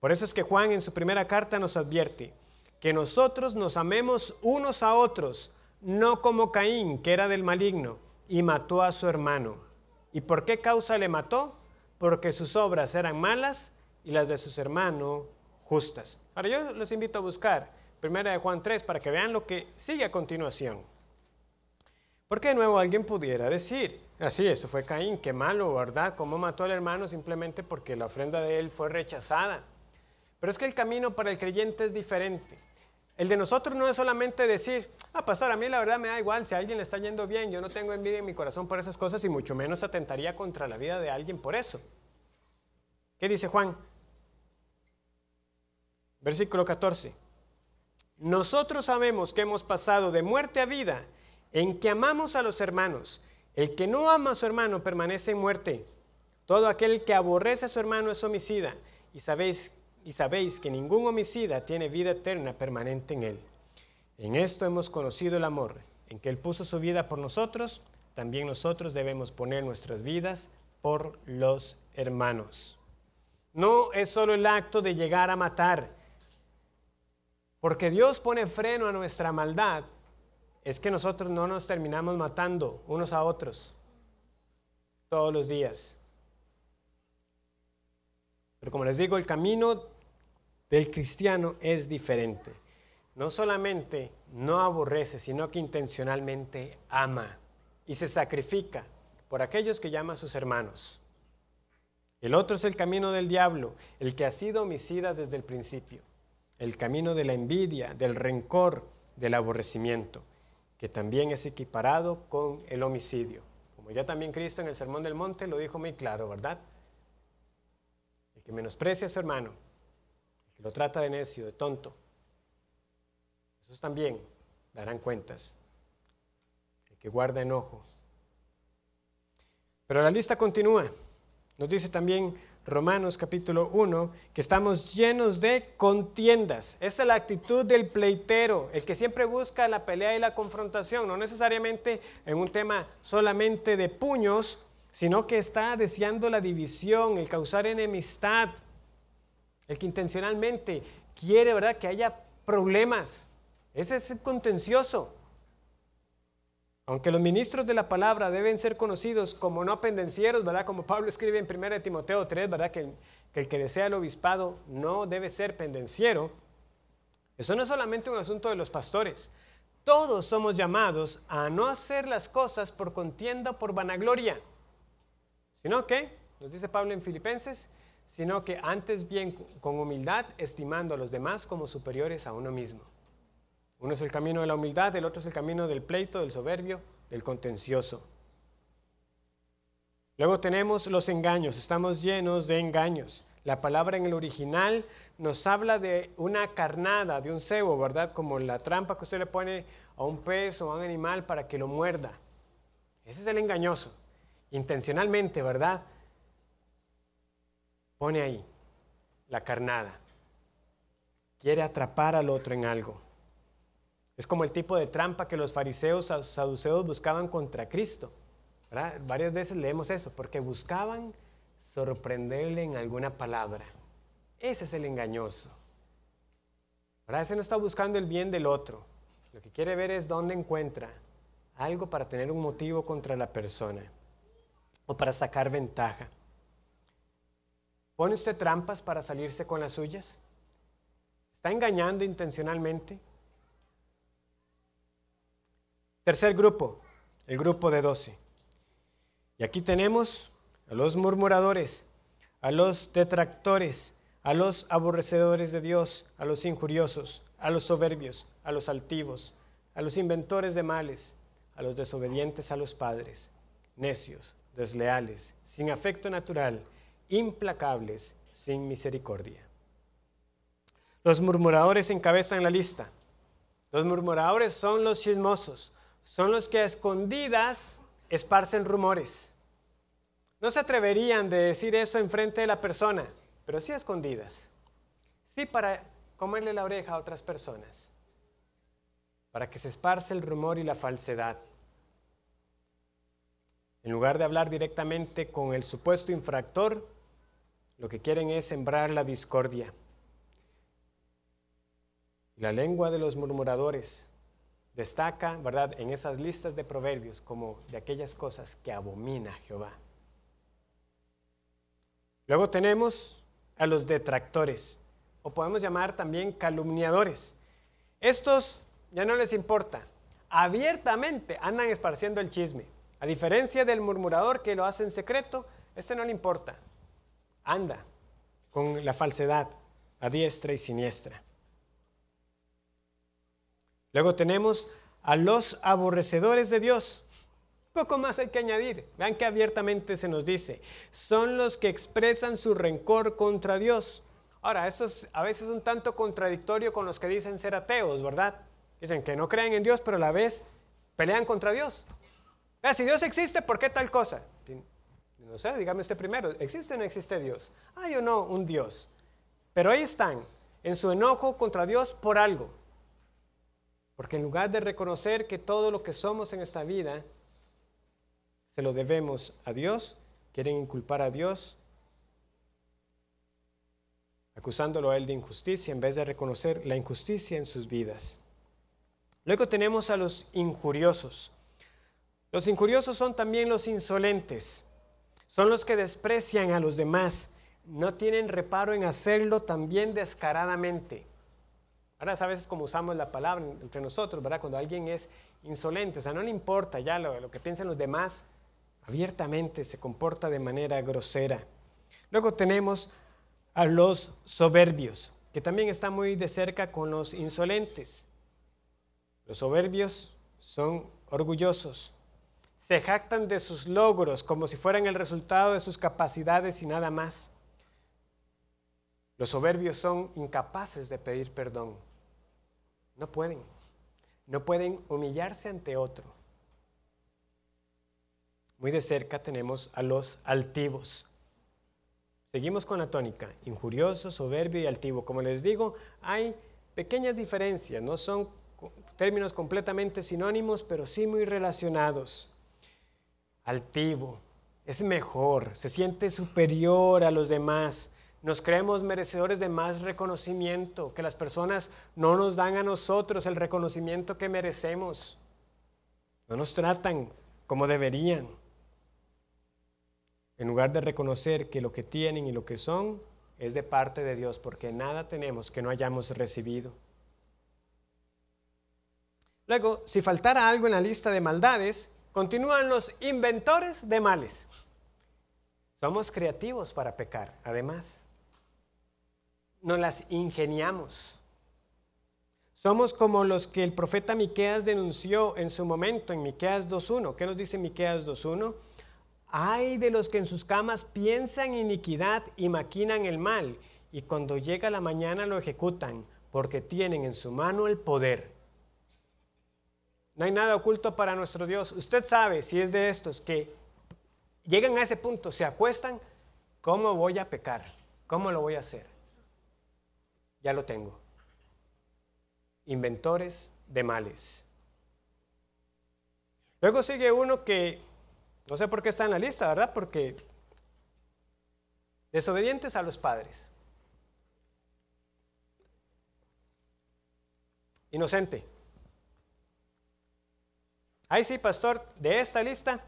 Por eso es que Juan en su primera carta nos advierte que nosotros nos amemos unos a otros, no como Caín, que era del maligno, y mató a su hermano. ¿Y por qué causa le mató? porque sus obras eran malas y las de sus hermanos justas. Ahora yo los invito a buscar Primera de Juan 3 para que vean lo que sigue a continuación. Porque de nuevo alguien pudiera decir, así, eso fue Caín, qué malo, ¿verdad? ¿Cómo mató al hermano simplemente porque la ofrenda de él fue rechazada? Pero es que el camino para el creyente es diferente. El de nosotros no es solamente decir, ah, pastor, a mí la verdad me da igual, si a alguien le está yendo bien, yo no tengo envidia en mi corazón por esas cosas y mucho menos atentaría contra la vida de alguien por eso. ¿Qué dice Juan? Versículo 14. Nosotros sabemos que hemos pasado de muerte a vida en que amamos a los hermanos. El que no ama a su hermano permanece en muerte. Todo aquel que aborrece a su hermano es homicida. Y sabéis y sabéis que ningún homicida tiene vida eterna permanente en él. En esto hemos conocido el amor, en que él puso su vida por nosotros, también nosotros debemos poner nuestras vidas por los hermanos. No es solo el acto de llegar a matar, porque Dios pone freno a nuestra maldad, es que nosotros no nos terminamos matando unos a otros todos los días. Pero como les digo, el camino del cristiano es diferente. No solamente no aborrece, sino que intencionalmente ama y se sacrifica por aquellos que llama a sus hermanos. El otro es el camino del diablo, el que ha sido homicida desde el principio, el camino de la envidia, del rencor, del aborrecimiento, que también es equiparado con el homicidio. Como ya también Cristo en el Sermón del Monte lo dijo muy claro, ¿verdad? El que menosprecia a su hermano lo trata de necio, de tonto, esos también darán cuentas. El que guarda enojo. Pero la lista continúa. Nos dice también Romanos capítulo 1 que estamos llenos de contiendas. Esa es la actitud del pleitero, el que siempre busca la pelea y la confrontación, no necesariamente en un tema solamente de puños, sino que está deseando la división, el causar enemistad, el que intencionalmente quiere, ¿verdad?, que haya problemas. Ese es contencioso. Aunque los ministros de la palabra deben ser conocidos como no pendencieros, ¿verdad? Como Pablo escribe en 1 Timoteo 3, ¿verdad? Que el, que desea el obispado no debe ser pendenciero. Eso no es solamente un asunto de los pastores. Todos somos llamados a no hacer las cosas por contienda o por vanagloria, sino que, nos dice Pablo en Filipenses, sino que antes bien con humildad, estimando a los demás como superiores a uno mismo. Uno es el camino de la humildad, el otro es el camino del pleito, del soberbio, del contencioso. Luego tenemos los engaños, estamos llenos de engaños. La palabra en el original nos habla de una carnada, de un cebo, ¿verdad? Como la trampa que usted le pone a un pez o a un animal para que lo muerda. Ese es el engañoso, intencionalmente, ¿verdad? pone ahí la carnada. Quiere atrapar al otro en algo. Es como el tipo de trampa que los fariseos saduceos buscaban contra Cristo. Varias veces leemos eso, porque buscaban sorprenderle en alguna palabra. Ese es el engañoso. Ese no está buscando el bien del otro. Lo que quiere ver es dónde encuentra algo para tener un motivo contra la persona o para sacar ventaja. ¿Pone usted trampas para salirse con las suyas? ¿Está engañando intencionalmente? Tercer grupo, el grupo de doce. Y aquí tenemos a los murmuradores, a los detractores, a los aborrecedores de Dios, a los injuriosos, a los soberbios, a los altivos, a los inventores de males, a los desobedientes a los padres, necios, desleales, sin afecto natural, implacables, sin misericordia. Los murmuradores encabezan la lista. Los murmuradores son los chismosos, son los que a escondidas esparcen rumores. No se atreverían de decir eso en frente de la persona, pero sí a escondidas. Sí para comerle la oreja a otras personas, para que se esparce el rumor y la falsedad. En lugar de hablar directamente con el supuesto infractor, lo que quieren es sembrar la discordia. La lengua de los murmuradores destaca, ¿verdad?, en esas listas de proverbios como de aquellas cosas que abomina Jehová. Luego tenemos a los detractores, o podemos llamar también calumniadores. Estos ya no les importa, abiertamente andan esparciendo el chisme. A diferencia del murmurador que lo hace en secreto, este no le importa, anda con la falsedad a diestra y siniestra. Luego tenemos a los aborrecedores de Dios. Poco más hay que añadir. Vean que abiertamente se nos dice, son los que expresan su rencor contra Dios. Ahora, esto a veces un tanto contradictorio con los que dicen ser ateos, ¿verdad? Dicen que no creen en Dios, pero a la vez pelean contra Dios. si Dios existe, ¿por qué tal cosa? No sé, dígame usted primero, ¿existe o no existe Dios? Hay o no un Dios. Pero ahí están, en su enojo contra Dios por algo. Porque en lugar de reconocer que todo lo que somos en esta vida se lo debemos a Dios, quieren inculpar a Dios, acusándolo a Él de injusticia en vez de reconocer la injusticia en sus vidas. Luego tenemos a los injuriosos. Los injuriosos son también los insolentes. Son los que desprecian a los demás, no tienen reparo en hacerlo también descaradamente. Ahora a veces como usamos la palabra entre nosotros, ¿verdad? Cuando alguien es insolente, o sea, no le importa ya lo, que piensan los demás, abiertamente se comporta de manera grosera. Luego tenemos a los soberbios, que también está muy de cerca con los insolentes. Los soberbios son orgullosos, se jactan de sus logros como si fueran el resultado de sus capacidades y nada más. Los soberbios son incapaces de pedir perdón. No pueden. No pueden humillarse ante otro. Muy de cerca tenemos a los altivos. Seguimos con la tónica, injurioso, soberbio y altivo. Como les digo, hay pequeñas diferencias, no son términos completamente sinónimos, pero sí muy relacionados altivo, es mejor, se siente superior a los demás. Nos creemos merecedores de más reconocimiento, que las personas no nos dan a nosotros el reconocimiento que merecemos. No nos tratan como deberían. En lugar de reconocer que lo que tienen y lo que son es de parte de Dios, porque nada tenemos que no hayamos recibido. Luego, si faltara algo en la lista de maldades, Continúan los inventores de males. Somos creativos para pecar, además. Nos las ingeniamos. Somos como los que el profeta Miqueas denunció en su momento en Miqueas 2:1. ¿Qué nos dice Miqueas 2:1? Hay de los que en sus camas piensan iniquidad y maquinan el mal, y cuando llega la mañana lo ejecutan, porque tienen en su mano el poder. No hay nada oculto para nuestro Dios. Usted sabe, si es de estos que llegan a ese punto, se acuestan, ¿cómo voy a pecar? ¿Cómo lo voy a hacer? Ya lo tengo. Inventores de males. Luego sigue uno que, no sé por qué está en la lista, ¿verdad? Porque desobedientes a los padres. Inocente. Ahí sí, pastor, de esta lista,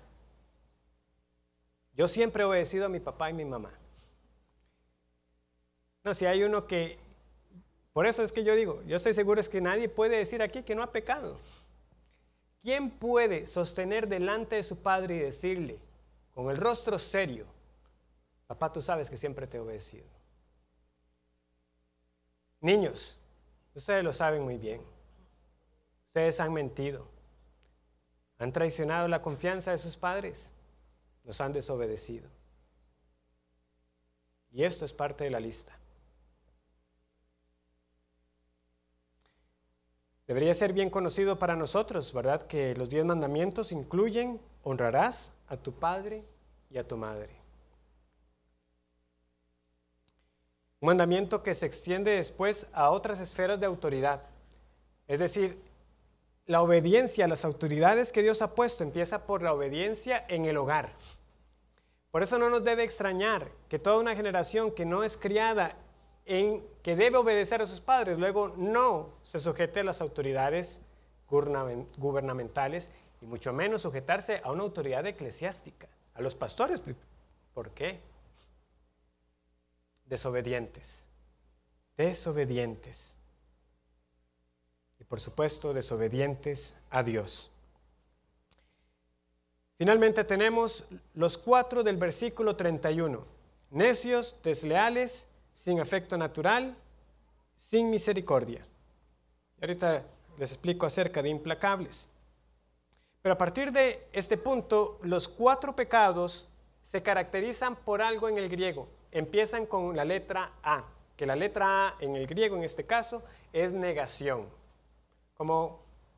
yo siempre he obedecido a mi papá y mi mamá. No, si hay uno que, por eso es que yo digo, yo estoy seguro es que nadie puede decir aquí que no ha pecado. ¿Quién puede sostener delante de su padre y decirle, con el rostro serio, papá, tú sabes que siempre te he obedecido? Niños, ustedes lo saben muy bien. Ustedes han mentido. Han traicionado la confianza de sus padres. los han desobedecido. Y esto es parte de la lista. Debería ser bien conocido para nosotros, ¿verdad? Que los diez mandamientos incluyen honrarás a tu padre y a tu madre. Un mandamiento que se extiende después a otras esferas de autoridad. Es decir, la obediencia a las autoridades que Dios ha puesto empieza por la obediencia en el hogar. Por eso no nos debe extrañar que toda una generación que no es criada en que debe obedecer a sus padres, luego no se sujete a las autoridades gubernamentales y mucho menos sujetarse a una autoridad eclesiástica, a los pastores. ¿Por qué? Desobedientes. Desobedientes y por supuesto desobedientes a Dios. Finalmente tenemos los cuatro del versículo 31. Necios, desleales, sin afecto natural, sin misericordia. ahorita les explico acerca de implacables. Pero a partir de este punto, los cuatro pecados se caracterizan por algo en el griego. Empiezan con la letra A, que la letra A en el griego en este caso es negación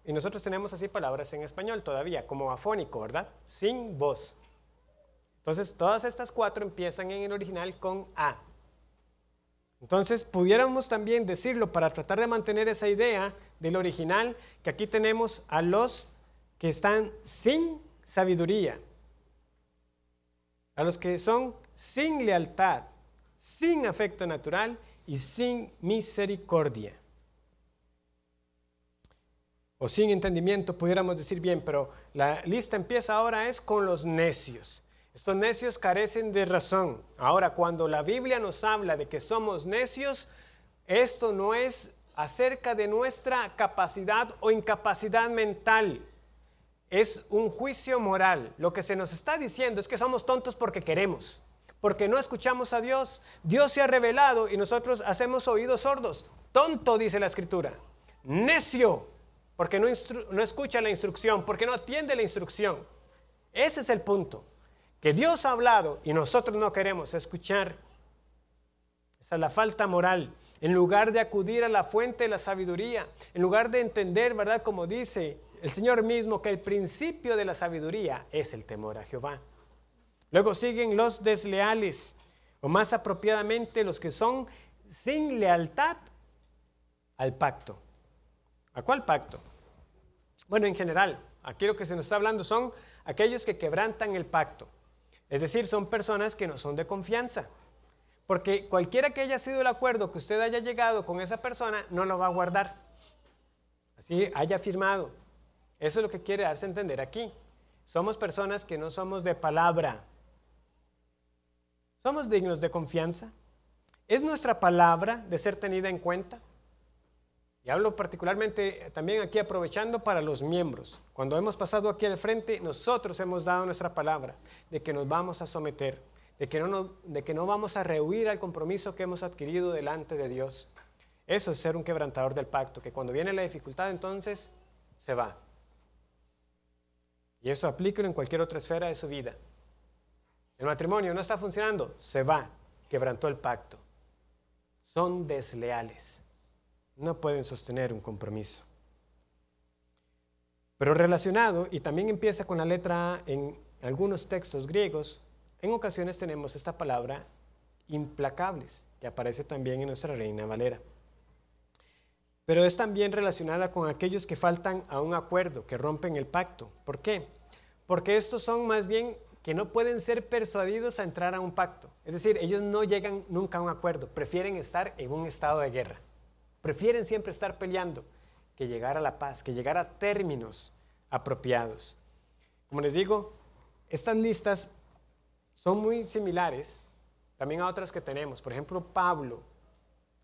y nosotros tenemos así palabras en español todavía, como afónico, ¿verdad? Sin voz. Entonces, todas estas cuatro empiezan en el original con A. Entonces, pudiéramos también decirlo para tratar de mantener esa idea del original, que aquí tenemos a los que están sin sabiduría, a los que son sin lealtad, sin afecto natural y sin misericordia sin entendimiento, pudiéramos decir bien, pero la lista empieza ahora es con los necios. Estos necios carecen de razón. Ahora, cuando la Biblia nos habla de que somos necios, esto no es acerca de nuestra capacidad o incapacidad mental. Es un juicio moral. Lo que se nos está diciendo es que somos tontos porque queremos, porque no escuchamos a Dios. Dios se ha revelado y nosotros hacemos oídos sordos. Tonto, dice la escritura. Necio, porque no, escucha la instrucción, porque no atiende la instrucción. Ese es el punto, que Dios ha hablado y nosotros no queremos escuchar. Esa es la falta moral. En lugar de acudir a la fuente de la sabiduría, en lugar de entender, ¿verdad? Como dice el Señor mismo, que el principio de la sabiduría es el temor a Jehová. Luego siguen los desleales, o más apropiadamente los que son sin lealtad al pacto. ¿A cuál pacto? Bueno, en general, aquí lo que se nos está hablando son aquellos que quebrantan el pacto. Es decir, son personas que no son de confianza. Porque cualquiera que haya sido el acuerdo que usted haya llegado con esa persona, no lo va a guardar. Así haya firmado. Eso es lo que quiere darse a entender aquí. Somos personas que no somos de palabra. ¿Somos dignos de confianza? ¿Es nuestra palabra de ser tenida en cuenta? Y hablo particularmente eh, también aquí aprovechando para los miembros. Cuando hemos pasado aquí al frente, nosotros hemos dado nuestra palabra de que nos vamos a someter, de que no, vamos a rehuir al compromiso que hemos adquirido delante de Dios. Eso es ser un quebrantador del pacto, que cuando viene la dificultad entonces se va. Y eso aplíquelo en cualquier otra esfera de su vida. El matrimonio no está funcionando, se va, quebrantó el pacto. Son desleales no pueden sostener un compromiso. Pero relacionado, y también empieza con la letra A en algunos textos griegos, en ocasiones tenemos esta palabra implacables, que aparece también en nuestra Reina Valera. Pero es también relacionada con aquellos que faltan a un acuerdo, que rompen el pacto. ¿Por qué? Porque estos son más bien que no pueden ser persuadidos a entrar a un pacto. Es decir, ellos no llegan nunca a un acuerdo, prefieren estar en un estado de guerra. Prefieren siempre estar peleando que llegar a la paz, que llegar a términos apropiados. Como les digo, estas listas son muy similares también a otras que tenemos. Por ejemplo, Pablo,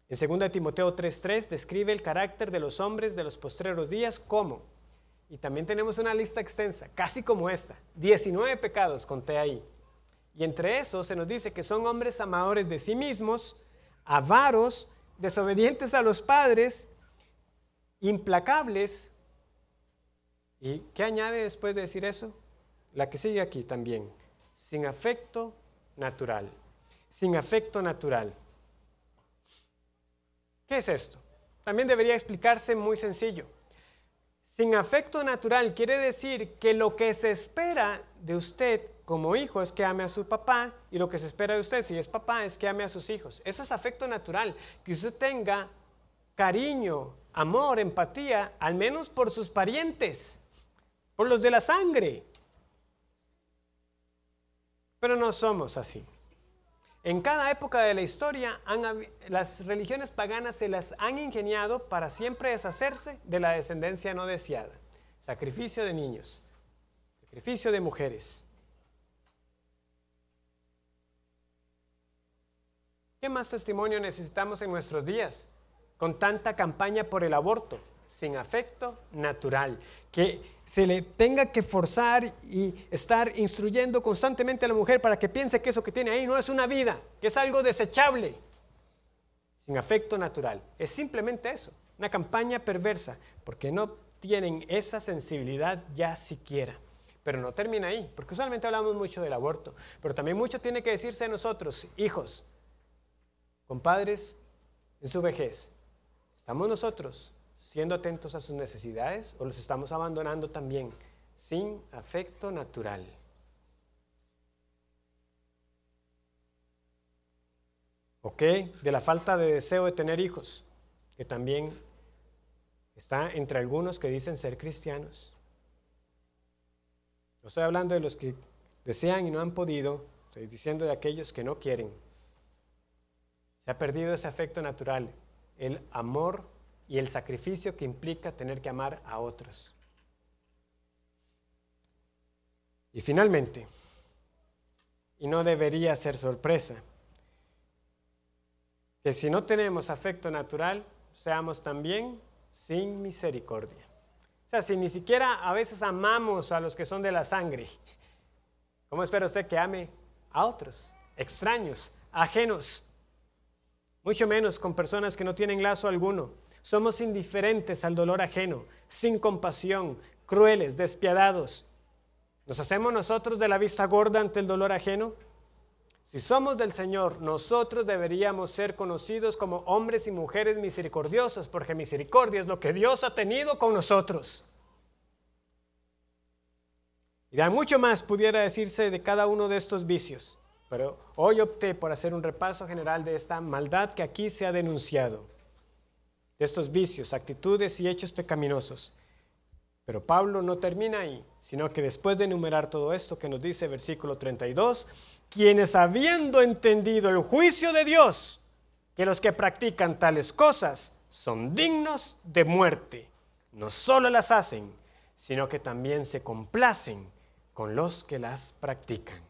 en 2 de Timoteo 3.3, describe el carácter de los hombres de los postreros días como, y también tenemos una lista extensa, casi como esta, 19 pecados conté ahí. Y entre esos se nos dice que son hombres amadores de sí mismos, avaros, desobedientes a los padres, implacables. ¿Y qué añade después de decir eso? La que sigue aquí también, sin afecto natural, sin afecto natural. ¿Qué es esto? También debería explicarse muy sencillo. Sin afecto natural quiere decir que lo que se espera de usted como hijo es que ame a su papá y lo que se espera de usted si es papá es que ame a sus hijos. Eso es afecto natural, que usted tenga cariño, amor, empatía, al menos por sus parientes, por los de la sangre. Pero no somos así. En cada época de la historia, las religiones paganas se las han ingeniado para siempre deshacerse de la descendencia no deseada. Sacrificio de niños, sacrificio de mujeres, ¿Qué más testimonio necesitamos en nuestros días? Con tanta campaña por el aborto, sin afecto natural, que se le tenga que forzar y estar instruyendo constantemente a la mujer para que piense que eso que tiene ahí no es una vida, que es algo desechable, sin afecto natural. Es simplemente eso, una campaña perversa, porque no tienen esa sensibilidad ya siquiera. Pero no termina ahí, porque usualmente hablamos mucho del aborto, pero también mucho tiene que decirse de nosotros, hijos, compadres en su vejez? ¿Estamos nosotros siendo atentos a sus necesidades o los estamos abandonando también sin afecto natural? ¿Ok? De la falta de deseo de tener hijos, que también está entre algunos que dicen ser cristianos. No estoy hablando de los que desean y no han podido, estoy diciendo de aquellos que no quieren. Se ha perdido ese afecto natural, el amor y el sacrificio que implica tener que amar a otros. Y finalmente, y no debería ser sorpresa, que si no tenemos afecto natural, seamos también sin misericordia. O sea, si ni siquiera a veces amamos a los que son de la sangre, ¿cómo espera usted que ame a otros, extraños, ajenos? mucho menos con personas que no tienen lazo alguno. Somos indiferentes al dolor ajeno, sin compasión, crueles, despiadados. ¿Nos hacemos nosotros de la vista gorda ante el dolor ajeno? Si somos del Señor, nosotros deberíamos ser conocidos como hombres y mujeres misericordiosos, porque misericordia es lo que Dios ha tenido con nosotros. Y da mucho más pudiera decirse de cada uno de estos vicios. Pero hoy opté por hacer un repaso general de esta maldad que aquí se ha denunciado, de estos vicios, actitudes y hechos pecaminosos. Pero Pablo no termina ahí, sino que después de enumerar todo esto que nos dice versículo 32, quienes habiendo entendido el juicio de Dios, que los que practican tales cosas son dignos de muerte, no solo las hacen, sino que también se complacen con los que las practican.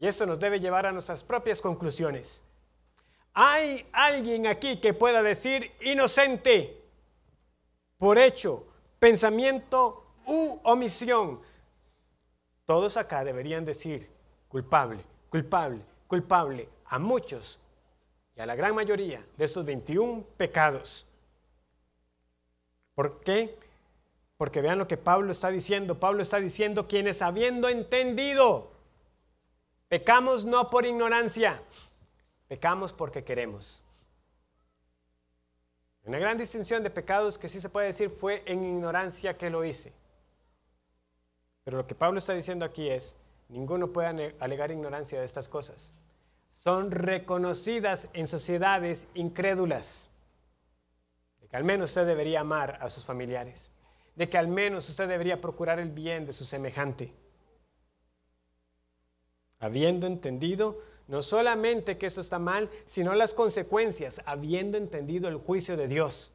Y esto nos debe llevar a nuestras propias conclusiones. ¿Hay alguien aquí que pueda decir inocente por hecho, pensamiento u omisión? Todos acá deberían decir culpable, culpable, culpable a muchos y a la gran mayoría de esos 21 pecados. ¿Por qué? Porque vean lo que Pablo está diciendo. Pablo está diciendo quienes habiendo entendido, Pecamos no por ignorancia, pecamos porque queremos. Una gran distinción de pecados que sí se puede decir fue en ignorancia que lo hice. Pero lo que Pablo está diciendo aquí es, ninguno puede alegar ignorancia de estas cosas. Son reconocidas en sociedades incrédulas. De que al menos usted debería amar a sus familiares. De que al menos usted debería procurar el bien de su semejante habiendo entendido no solamente que eso está mal, sino las consecuencias, habiendo entendido el juicio de Dios.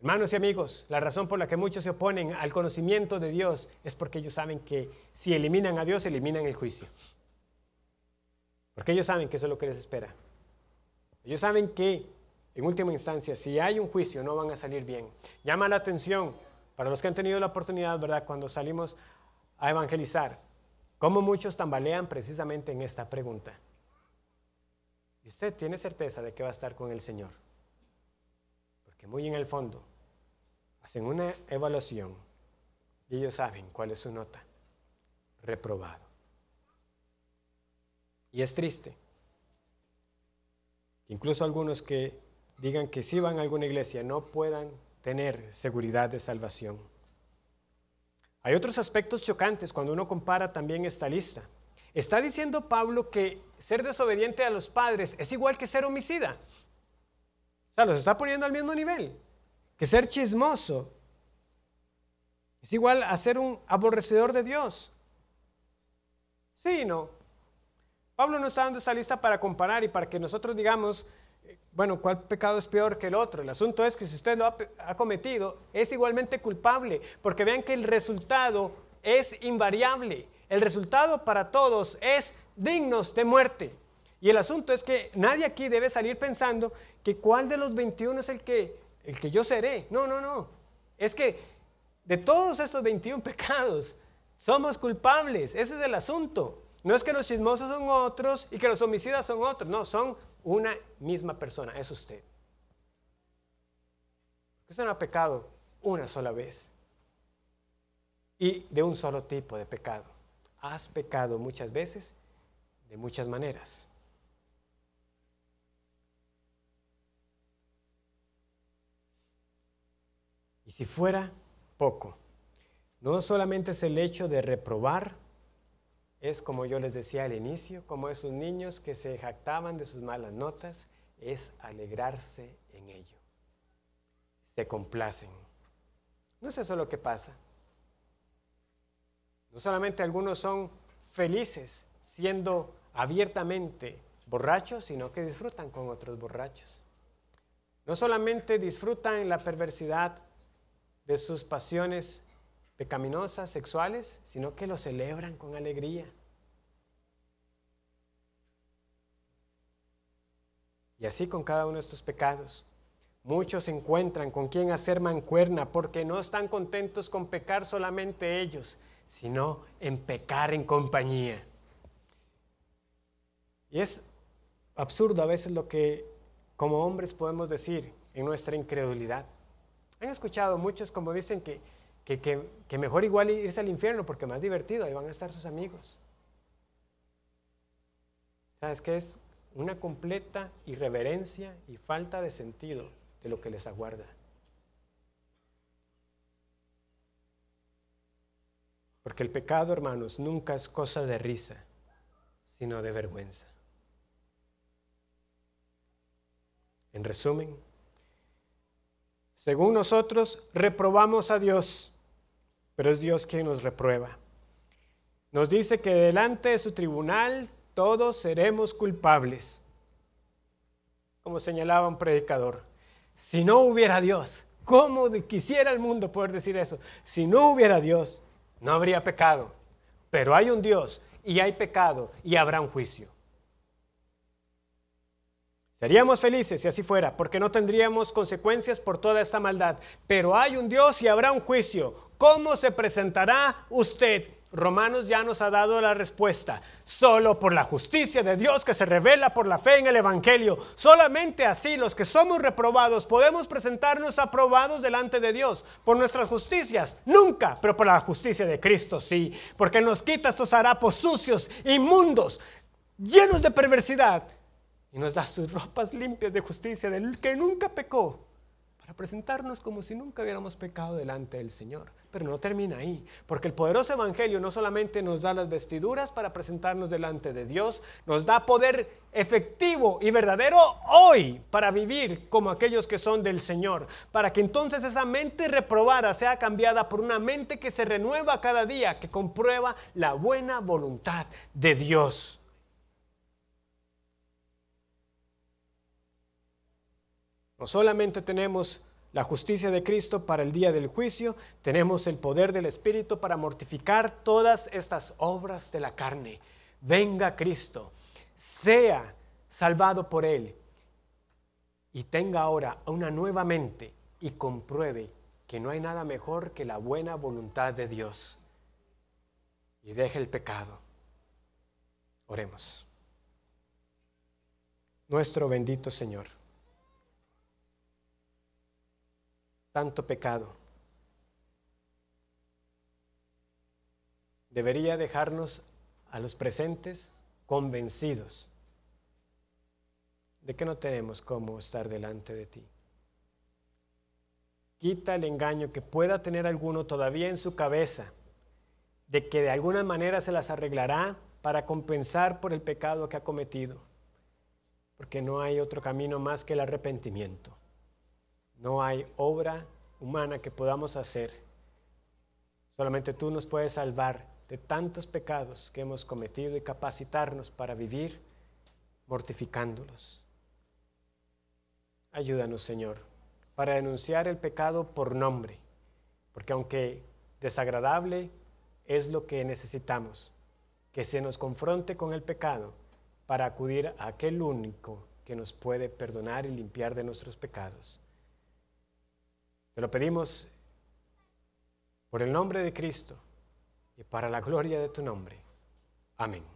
Hermanos y amigos, la razón por la que muchos se oponen al conocimiento de Dios es porque ellos saben que si eliminan a Dios, eliminan el juicio. Porque ellos saben que eso es lo que les espera. Ellos saben que, en última instancia, si hay un juicio, no van a salir bien. Llama la atención para los que han tenido la oportunidad, ¿verdad? Cuando salimos a evangelizar, como muchos tambalean precisamente en esta pregunta? ¿Y usted tiene certeza de que va a estar con el Señor? Porque muy en el fondo hacen una evaluación y ellos saben cuál es su nota. Reprobado. Y es triste. Incluso algunos que digan que si van a alguna iglesia no puedan tener seguridad de salvación. Hay otros aspectos chocantes cuando uno compara también esta lista. Está diciendo Pablo que ser desobediente a los padres es igual que ser homicida. O sea, los está poniendo al mismo nivel. Que ser chismoso es igual a ser un aborrecedor de Dios. Sí, y no. Pablo no está dando esta lista para comparar y para que nosotros digamos, bueno, ¿cuál pecado es peor que el otro? El asunto es que si usted lo ha, cometido, es igualmente culpable, porque vean que el resultado es invariable. El resultado para todos es dignos de muerte. Y el asunto es que nadie aquí debe salir pensando que cuál de los 21 es el que, el que yo seré. No, no, no. Es que de todos estos 21 pecados somos culpables. Ese es el asunto. No es que los chismosos son otros y que los homicidas son otros. No, son una misma persona es usted. Usted no ha pecado una sola vez y de un solo tipo de pecado. Has pecado muchas veces, de muchas maneras. Y si fuera poco, no solamente es el hecho de reprobar es como yo les decía al inicio, como esos niños que se jactaban de sus malas notas, es alegrarse en ello. Se complacen. No es eso lo que pasa. No solamente algunos son felices siendo abiertamente borrachos, sino que disfrutan con otros borrachos. No solamente disfrutan la perversidad de sus pasiones pecaminosas, sexuales, sino que lo celebran con alegría. Y así con cada uno de estos pecados. Muchos se encuentran con quien hacer mancuerna porque no están contentos con pecar solamente ellos, sino en pecar en compañía. Y es absurdo a veces lo que como hombres podemos decir en nuestra incredulidad. Han escuchado muchos como dicen que, que mejor igual irse al infierno porque más divertido, ahí van a estar sus amigos. ¿Sabes qué es? una completa irreverencia y falta de sentido de lo que les aguarda. Porque el pecado, hermanos, nunca es cosa de risa, sino de vergüenza. En resumen, según nosotros, reprobamos a Dios, pero es Dios quien nos reprueba. Nos dice que delante de su tribunal todos seremos culpables. Como señalaba un predicador, si no hubiera Dios, ¿cómo quisiera el mundo poder decir eso? Si no hubiera Dios, no habría pecado. Pero hay un Dios y hay pecado y habrá un juicio. Seríamos felices si así fuera, porque no tendríamos consecuencias por toda esta maldad. Pero hay un Dios y habrá un juicio. ¿Cómo se presentará usted Romanos ya nos ha dado la respuesta. Solo por la justicia de Dios que se revela por la fe en el Evangelio. Solamente así los que somos reprobados podemos presentarnos aprobados delante de Dios. Por nuestras justicias, nunca, pero por la justicia de Cristo sí. Porque nos quita estos harapos sucios, inmundos, llenos de perversidad. Y nos da sus ropas limpias de justicia del que nunca pecó presentarnos como si nunca hubiéramos pecado delante del Señor. Pero no termina ahí, porque el poderoso Evangelio no solamente nos da las vestiduras para presentarnos delante de Dios, nos da poder efectivo y verdadero hoy para vivir como aquellos que son del Señor, para que entonces esa mente reprobada sea cambiada por una mente que se renueva cada día, que comprueba la buena voluntad de Dios. No solamente tenemos la justicia de Cristo para el día del juicio, tenemos el poder del Espíritu para mortificar todas estas obras de la carne. Venga Cristo, sea salvado por Él y tenga ahora una nueva mente y compruebe que no hay nada mejor que la buena voluntad de Dios. Y deje el pecado. Oremos. Nuestro bendito Señor. tanto pecado. Debería dejarnos a los presentes convencidos de que no tenemos cómo estar delante de ti. Quita el engaño que pueda tener alguno todavía en su cabeza de que de alguna manera se las arreglará para compensar por el pecado que ha cometido, porque no hay otro camino más que el arrepentimiento. No hay obra humana que podamos hacer. Solamente tú nos puedes salvar de tantos pecados que hemos cometido y capacitarnos para vivir mortificándolos. Ayúdanos, Señor, para denunciar el pecado por nombre, porque aunque desagradable es lo que necesitamos, que se nos confronte con el pecado para acudir a aquel único que nos puede perdonar y limpiar de nuestros pecados. Te lo pedimos por el nombre de Cristo y para la gloria de tu nombre. Amén.